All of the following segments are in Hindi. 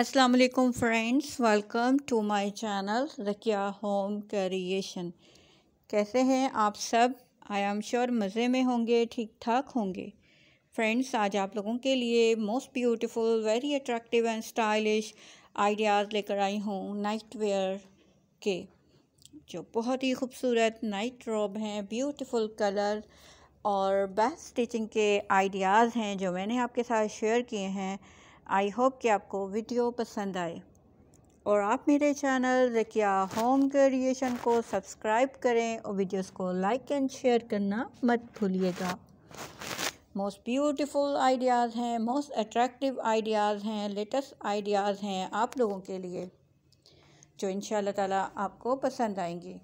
Aslam friends welcome to my channel Rakiya home creation कैसे हैं आप सब आई एम श्योर मज़े में होंगे ठीक ठाक होंगे फ्रेंड्स आज आप लोगों के लिए most beautiful very attractive and stylish ideas लेकर आई हूँ नाइट वेयर के जो बहुत ही खूबसूरत नाइट रॉब हैं ब्यूटीफुल कलर और बेस्ट स्टिचिंग के आइडियाज़ हैं जो मैंने आपके साथ शेयर किए हैं आई होप कि आपको वीडियो पसंद आए और आप मेरे चैनल रकिया होम क्रिएशन को सब्सक्राइब करें और वीडियोस को लाइक एंड शेयर करना मत भूलिएगा मोस्ट ब्यूटीफुल आइडियाज़ हैं मोस्ट अट्रैक्टिव आइडियाज़ हैं लेटेस्ट आइडियाज़ हैं आप लोगों के लिए जो इन ताला आपको पसंद आएंगी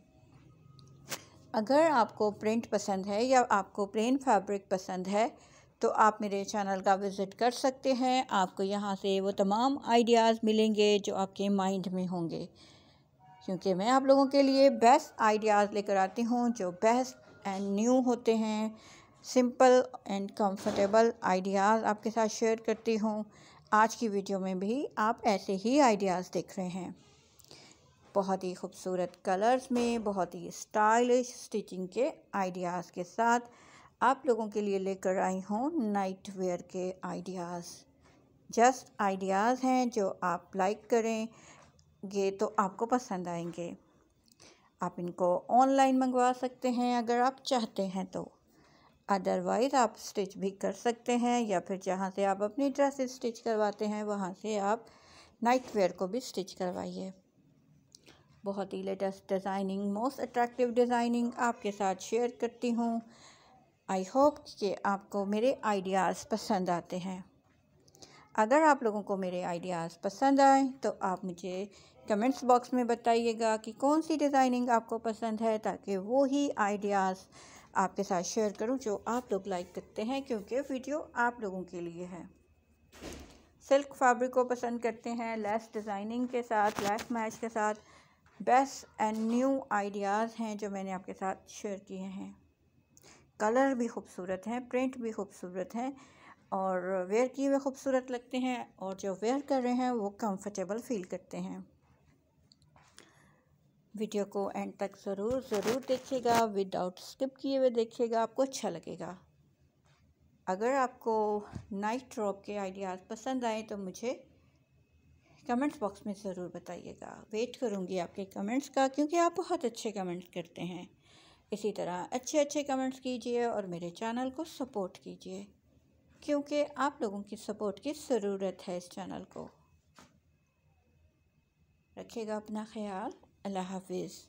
अगर आपको प्रिंट पसंद है या आपको प्लेन फैब्रिक पसंद है तो आप मेरे चैनल का विज़िट कर सकते हैं आपको यहाँ से वो तमाम आइडियाज़ मिलेंगे जो आपके माइंड में होंगे क्योंकि मैं आप लोगों के लिए बेस्ट आइडियाज़ लेकर आती हूँ जो बेस्ट एंड न्यू होते हैं सिंपल एंड कंफर्टेबल आइडियाज़ आपके साथ शेयर करती हूँ आज की वीडियो में भी आप ऐसे ही आइडियाज़ देख रहे हैं बहुत ही खूबसूरत कलर्स में बहुत ही स्टाइलिश स्टिचिंग के आइडियाज़ के साथ आप लोगों के लिए लेकर आई हूँ नाइट वेयर के आइडियाज़ जस्ट आइडियाज़ हैं जो आप लाइक करेंगे तो आपको पसंद आएंगे आप इनको ऑनलाइन मंगवा सकते हैं अगर आप चाहते हैं तो अदरवाइज़ आप स्टिच भी कर सकते हैं या फिर जहाँ से आप अपनी ड्रेस स्टिच करवाते हैं वहाँ से आप नाइट वेयर को भी स्टिच करवाइए बहुत ही latest designing most attractive designing आपके साथ शेयर करती हूँ आई होप कि आपको मेरे आइडियाज़ पसंद आते हैं अगर आप लोगों को मेरे आइडियाज़ पसंद आए तो आप मुझे कमेंट्स बॉक्स में बताइएगा कि कौन सी डिज़ाइनिंग आपको पसंद है ताकि वो ही आइडियाज़ आपके साथ शेयर करूं जो आप लोग लाइक करते हैं क्योंकि वीडियो आप लोगों के लिए है सिल्क फैब्रिक को पसंद करते हैं लेस डिज़ाइनिंग के साथ लेस मैच के साथ बेस्ट एंड न्यू आइडियाज़ हैं जो मैंने आपके साथ शेयर किए हैं कलर भी खूबसूरत हैं प्रिंट भी खूबसूरत हैं और वेयर किए हुए खूबसूरत लगते हैं और जो वेयर कर रहे हैं वो कंफर्टेबल फील करते हैं वीडियो को एंड तक ज़रूर ज़रूर देखिएगा विदाउट स्किप किए हुए देखिएगा आपको अच्छा लगेगा अगर आपको नाइट ड्रॉप के आइडियाज़ पसंद आए तो मुझे कमेंट्स बॉक्स में ज़रूर बताइएगा वेट करूँगी आपके कमेंट्स का क्योंकि आप बहुत अच्छे कमेंट्स करते हैं इसी तरह अच्छे अच्छे कमेंट्स कीजिए और मेरे चैनल को सपोर्ट कीजिए क्योंकि आप लोगों की सपोर्ट की ज़रूरत है इस चैनल को रखिएगा अपना ख्याल अल्लाह हाफिज़